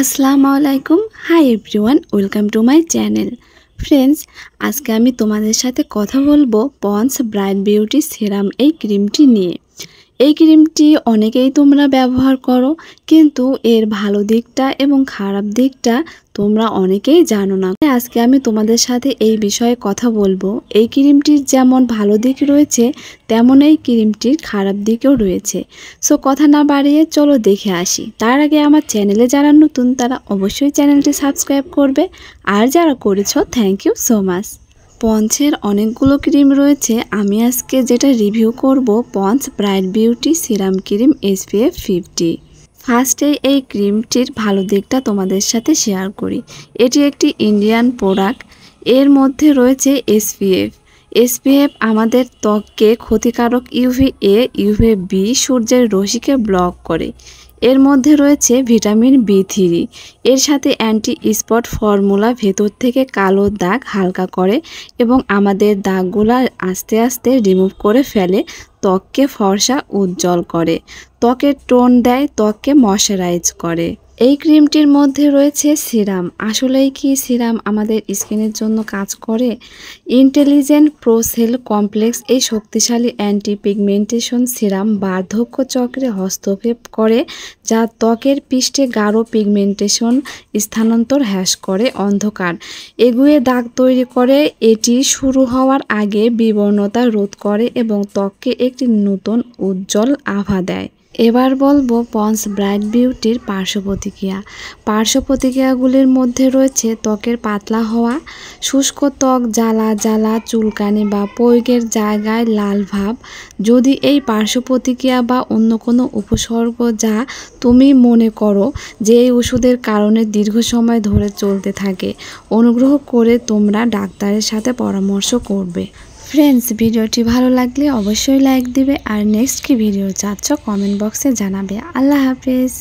আসসালামু আলাইকুম hi everyone welcome to my channel friends আজকে আমি তোমাদের সাথে কথা বলবো পন্স ব্রাইট বিউটি সেরাম এই ক্রিমটি নিয়ে এই ক্রিমটি অনেকেই তোমরা ব্যবহার করো কিন্তু এর ভালো দিকটা এবং খারাপ দিকটা তোমরা অনেকেই জানো না আজকে আমি তোমাদের সাথে এই বিষয়ে কথা বলবো এই ক্রিমটির যেমন ভালো দিক রয়েছে তেমন এই ক্রিমটির খারাপ দিকও রয়েছে সো কথা না বাড়িয়ে চলো দেখে আসি তার আগে আমার চ্যানেলে যারা নতুন তারা অবশ্যই চ্যানেলটি সাবস্ক্রাইব করবে আর যারা করেছ থ্যাংক ইউ সো মাচ পঞ্চের অনেকগুলো ক্রিম রয়েছে আমি আজকে যেটা রিভিউ করব Pond's bright beauty serum cream SPF fifty ফার্স্টে এই ক্রিমটির ভালো দিকটা তোমাদের সাথে শেয়ার করি এটি একটি ইন্ডিয়ান প্রোডাক্ট এর মধ্যে রয়েছে এসপিএফ এসপিএফ আমাদের ত্বককে ক্ষতিকারক ইউভি এ ইউভি বি সূর্যের রশিকে ব্লক করে এর মধ্যে রয়েছে ভিটামিন বি থ্রি এর সাথে অ্যান্টি স্পট ফর্মুলা ভেতর থেকে কালো দাগ হালকা করে এবং আমাদের দাগগুলো আস্তে আস্তে রিমুভ করে ফেলে ত্বককে ফর্সা উজ্জ্বল করে ত্বকের টোন দেয় ত্বককে ময়শ্চারাইজ করে এই ক্রিমটির মধ্যে রয়েছে সিরাম আসলেই কি সিরাম আমাদের স্কিনের জন্য কাজ করে ইন্টেলিজেন্ট প্রোসেল কমপ্লেক্স এই শক্তিশালী অ্যান্টি পিগমেন্টেশন সিরাম বার্ধক্য চক্রে হস্তক্ষেপ করে যা ত্বকের পৃষ্ঠে গাঢ় পিগমেন্টেশন স্থানান্তর হ্রাস করে অন্ধকার এগুয়ে দাগ তৈরি করে এটি শুরু হওয়ার আগে বিবর্ণতা রোধ করে এবং ত্বককে একটি নতুন উজ্জ্বল আভা দেয় এবার বলবো পন্স ব্রাইট বিউটির পার্শ্ব প্রতিক্রিয়া পার্শ্ব প্রতিক্রিয়াগুলির মধ্যে রয়েছে ত্বকের পাতলা হওয়া শুষ্ক ত্বক জ্বালা জ্বালা চুলকানি বা পৈগের জায়গায় লাল ভাব যদি এই পার্শ্ব প্রতিক্রিয়া বা অন্য কোনো উপসর্গ যা তুমি মনে করো যে এই ওষুধের কারণে দীর্ঘ সময় ধরে চলতে থাকে অনুগ্রহ করে তোমরা ডাক্তারের সাথে পরামর্শ করবে ফ্রেন্ডস ভিডিওটি ভালো লাগলে অবশ্যই লাইক দিবে আর নেক্সট কি ভিডিও চাচ্ছ কমেন্ট বক্সে জানাবে আল্লাহ হাফেজ